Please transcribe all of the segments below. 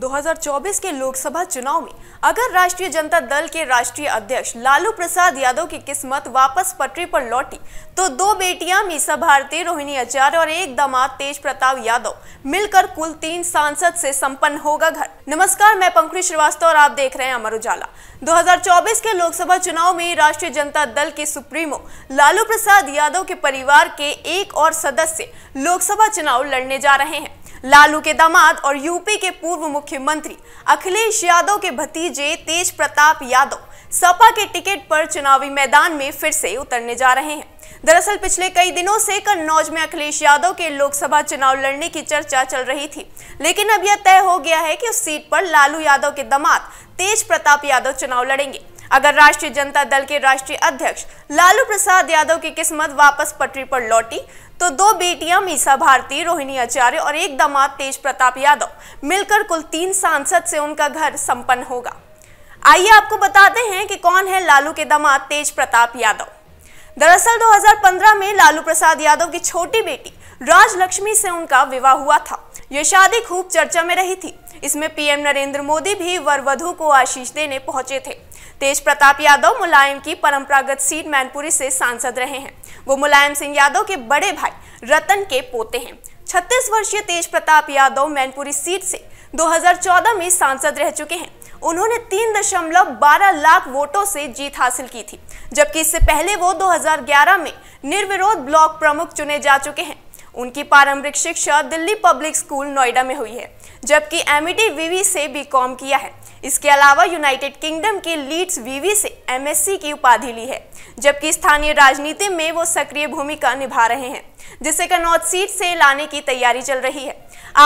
2024 के लोकसभा चुनाव में अगर राष्ट्रीय जनता दल के राष्ट्रीय अध्यक्ष लालू प्रसाद यादव की किस्मत वापस पटरी पर लौटी तो दो बेटियां मीसा भारती रोहिणी आचार्य और एक दामाद तेज प्रताप यादव मिलकर कुल तीन सांसद से संपन्न होगा घर नमस्कार मैं पंखुड़ी श्रीवास्तव और आप देख रहे हैं अमर उजाला 2024 के लोकसभा चुनाव में राष्ट्रीय जनता दल के सुप्रीमो लालू प्रसाद यादव के परिवार के एक और सदस्य लोकसभा चुनाव लड़ने जा रहे हैं लालू के दामाद और यूपी के पूर्व मुख्यमंत्री अखिलेश यादव के भतीजे तेज प्रताप यादव सपा के टिकट पर चुनावी मैदान में फिर से उतरने जा रहे हैं दरअसल पिछले कई दिनों से कन्नौज में अखिलेश यादव के लोकसभा चुनाव लड़ने की चर्चा चल रही थी लेकिन अब यह तय हो गया है कि उस सीट पर लालू यादव के दामाद तेज प्रताप यादव चुनाव लड़ेंगे अगर राष्ट्रीय जनता दल के राष्ट्रीय अध्यक्ष लालू प्रसाद यादव की किस्मत वापस पटरी पर लौटी तो दो बेटियां मीसा भारती रोहिणी आचार्य और एक दामाद तेज प्रताप यादव मिलकर कुल तीन सांसद से उनका घर संपन्न होगा आइए आपको बताते हैं कि कौन है लालू के दामाद तेज प्रताप यादव दरअसल 2015 में लालू प्रसाद यादव की छोटी बेटी राजलक्ष्मी से उनका विवाह हुआ था ये शादी खूब चर्चा में रही थी इसमें पीएम नरेंद्र मोदी भी वर वधु को आशीष देने पहुंचे थे तेज प्रताप यादव मुलायम की परंपरागत सीट मैनपुरी से सांसद रहे हैं वो मुलायम सिंह यादव के बड़े भाई रतन के पोते हैं छत्तीस वर्षीय तेज प्रताप यादव मैनपुरी सीट से 2014 में सांसद रह चुके हैं उन्होंने तीन दशमलव बारह लाख वोटों से जीत हासिल की थी जबकि इससे पहले वो 2011 में निर्विरोध ब्लॉक प्रमुख चुने जा चुके हैं उनकी पारंपरिक शिक्षा दिल्ली पब्लिक स्कूल नोएडा में हुई है जबकि एम वीवी e से बीकॉम किया है इसके अलावा यूनाइटेड किंगडम के लीड्स वीवी से एमएससी की उपाधि ली है जबकि स्थानीय राजनीति में वो सक्रिय भूमिका निभा रहे हैं जिसे कन्नौज सीट से लाने की तैयारी चल रही है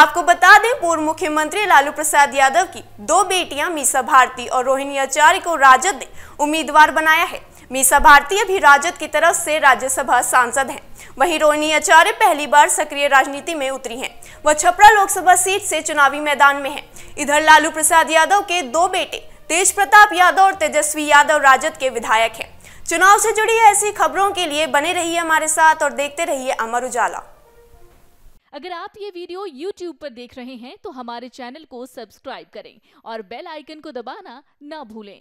आपको बता दें पूर्व मुख्यमंत्री लालू प्रसाद यादव की दो बेटियां मीसा भारती और रोहिणी आचार्य को राजद ने उम्मीदवार बनाया है मीसा भारतीय भी राजद की तरफ से राज्यसभा सांसद हैं वहीं रोहिणी आचार्य पहली बार सक्रिय राजनीति में उतरी हैं वह छपरा लोकसभा सीट से चुनावी मैदान में हैं इधर लालू प्रसाद यादव के दो बेटे तेज प्रताप यादव और तेजस्वी यादव राजद के विधायक हैं चुनाव से जुड़ी ऐसी खबरों के लिए बने रहिए हमारे साथ और देखते रहिए अमर उजाला अगर आप ये वीडियो YouTube पर देख रहे हैं तो हमारे चैनल को सब्सक्राइब करें और बेल आइकन को दबाना ना भूलें